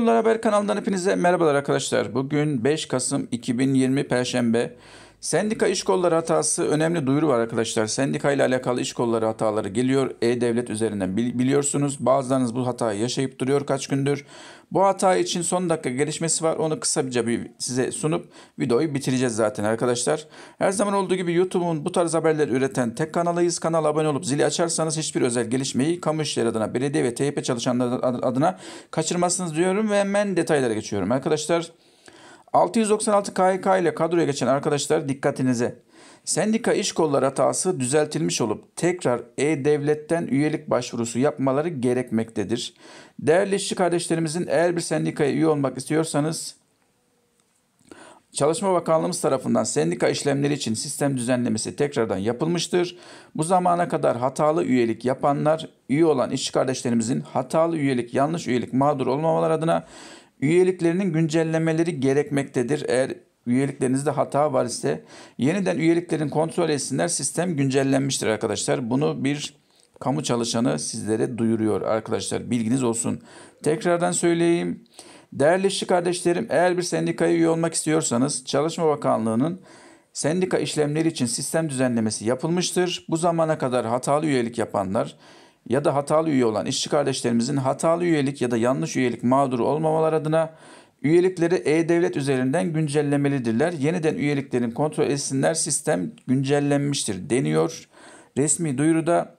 Muğla Haber kanalından hepinize merhabalar arkadaşlar. Bugün 5 Kasım 2020 Perşembe. Sendika iş kolları hatası önemli duyuru var arkadaşlar. Sendika ile alakalı iş kolları hataları geliyor. E-Devlet üzerinden biliyorsunuz. Bazılarınız bu hatayı yaşayıp duruyor kaç gündür. Bu hata için son dakika gelişmesi var. Onu kısaca bir size sunup videoyu bitireceğiz zaten arkadaşlar. Her zaman olduğu gibi YouTube'un bu tarz haberleri üreten tek kanalıyız. Kanala abone olup zili açarsanız hiçbir özel gelişmeyi kamu işleri adına, belediye ve TYP çalışanları adına kaçırmazsınız diyorum ve hemen detaylara geçiyorum arkadaşlar. 696 KHK ile kadroya geçen arkadaşlar dikkatinize. Sendika iş kolları hatası düzeltilmiş olup tekrar E-Devlet'ten üyelik başvurusu yapmaları gerekmektedir. Değerli işçi kardeşlerimizin eğer bir sendikaya üye olmak istiyorsanız Çalışma Bakanlığımız tarafından sendika işlemleri için sistem düzenlemesi tekrardan yapılmıştır. Bu zamana kadar hatalı üyelik yapanlar, üye olan işçi kardeşlerimizin hatalı üyelik, yanlış üyelik mağdur olmamalar adına üyeliklerinin güncellemeleri gerekmektedir. Eğer üyeliklerinizde hata var ise yeniden üyeliklerin kontrol etsinler. Sistem güncellenmiştir arkadaşlar. Bunu bir kamu çalışanı sizlere duyuruyor arkadaşlar. Bilginiz olsun. Tekrardan söyleyeyim. Değerli işçi kardeşlerim eğer bir sendikaya üye olmak istiyorsanız Çalışma Bakanlığı'nın sendika işlemleri için sistem düzenlemesi yapılmıştır. Bu zamana kadar hatalı üyelik yapanlar ya da hatalı üye olan işçi kardeşlerimizin hatalı üyelik ya da yanlış üyelik mağduru olmamalar adına üyelikleri e-devlet üzerinden güncellemelidirler. Yeniden üyeliklerin kontrol etsinler sistem güncellenmiştir deniyor. Resmi duyuruda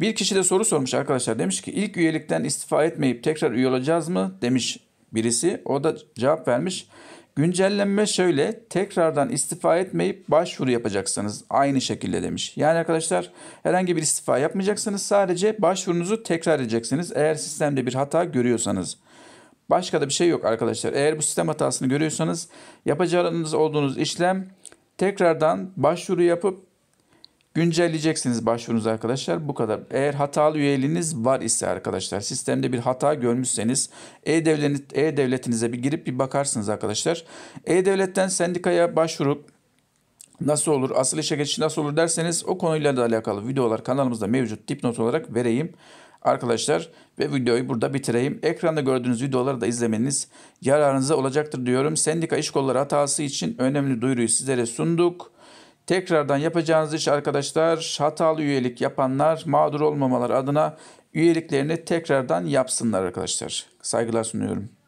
bir kişi de soru sormuş arkadaşlar demiş ki ilk üyelikten istifa etmeyip tekrar üye olacağız mı demiş birisi. O da cevap vermiş. Güncellenme şöyle tekrardan istifa etmeyip başvuru yapacaksınız aynı şekilde demiş. Yani arkadaşlar herhangi bir istifa yapmayacaksınız sadece başvurunuzu tekrar edeceksiniz eğer sistemde bir hata görüyorsanız. Başka da bir şey yok arkadaşlar. Eğer bu sistem hatasını görüyorsanız yapacağınız olduğunuz işlem tekrardan başvuru yapıp Güncelleyeceksiniz başvurunuzu arkadaşlar. Bu kadar. Eğer hatalı üyeliğiniz var ise arkadaşlar sistemde bir hata görmüşseniz e-devletinize e bir girip bir bakarsınız arkadaşlar. E-devletten sendikaya başvurup nasıl olur, asıl işe geçiş nasıl olur derseniz o konuyla da alakalı videolar kanalımızda mevcut dipnot olarak vereyim. Arkadaşlar ve videoyu burada bitireyim. Ekranda gördüğünüz videoları da izlemeniz yararınıza olacaktır diyorum. Sendika iş kolları hatası için önemli duyuruyu sizlere sunduk. Tekrardan yapacağınız iş arkadaşlar hatalı üyelik yapanlar mağdur olmamalar adına üyeliklerini tekrardan yapsınlar arkadaşlar. Saygılar sunuyorum.